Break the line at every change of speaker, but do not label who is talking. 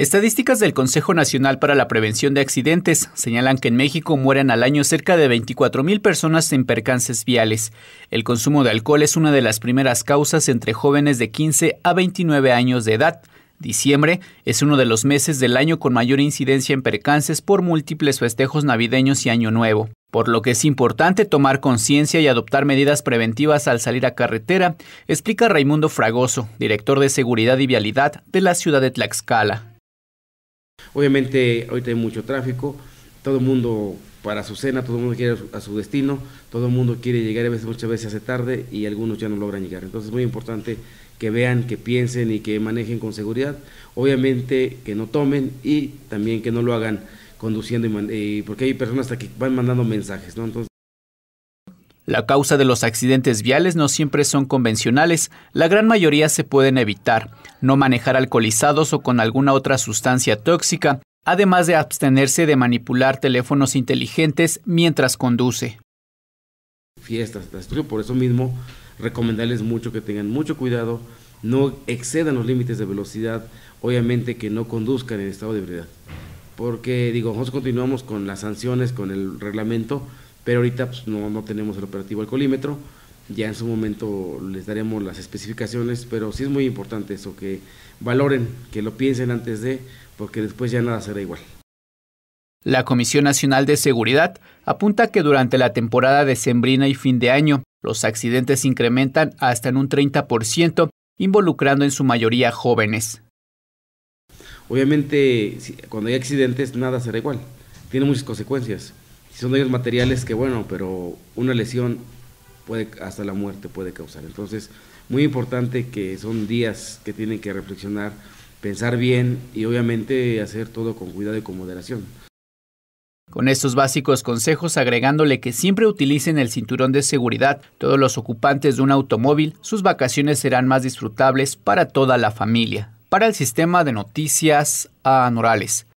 Estadísticas del Consejo Nacional para la Prevención de Accidentes señalan que en México mueren al año cerca de 24.000 personas en percances viales. El consumo de alcohol es una de las primeras causas entre jóvenes de 15 a 29 años de edad. Diciembre es uno de los meses del año con mayor incidencia en percances por múltiples festejos navideños y Año Nuevo, por lo que es importante tomar conciencia y adoptar medidas preventivas al salir a carretera, explica Raimundo Fragoso, director de Seguridad y Vialidad de la ciudad de Tlaxcala.
Obviamente, ahorita hay mucho tráfico, todo el mundo para su cena, todo el mundo quiere a su destino, todo el mundo quiere llegar, a veces muchas veces hace tarde y algunos ya no logran llegar. Entonces es muy importante que vean, que piensen y que manejen con seguridad. Obviamente que no tomen y también que no lo
hagan conduciendo y, eh, porque hay personas hasta que van mandando mensajes, ¿no? Entonces la causa de los accidentes viales no siempre son convencionales, la gran mayoría se pueden evitar. No manejar alcoholizados o con alguna otra sustancia tóxica, además de abstenerse de manipular teléfonos inteligentes mientras conduce.
Fiestas, por eso mismo recomendarles mucho que tengan mucho cuidado, no excedan los límites de velocidad, obviamente que no conduzcan en estado de ebriedad. Porque digo, nosotros continuamos con las sanciones, con el reglamento, pero ahorita pues, no, no tenemos el operativo colímetro. ya en su momento les daremos las especificaciones, pero sí es muy
importante eso, que valoren, que lo piensen antes de, porque después ya nada será igual. La Comisión Nacional de Seguridad apunta que durante la temporada decembrina y fin de año, los accidentes incrementan hasta en un 30%, involucrando en su mayoría jóvenes.
Obviamente, cuando hay accidentes, nada será igual. Tiene muchas consecuencias son daños materiales, que bueno, pero una lesión puede hasta la muerte puede causar. Entonces, muy importante que son
días que tienen que reflexionar, pensar bien y obviamente hacer todo con cuidado y con moderación. Con estos básicos consejos, agregándole que siempre utilicen el cinturón de seguridad, todos los ocupantes de un automóvil, sus vacaciones serán más disfrutables para toda la familia. Para el sistema de noticias anorales, ah,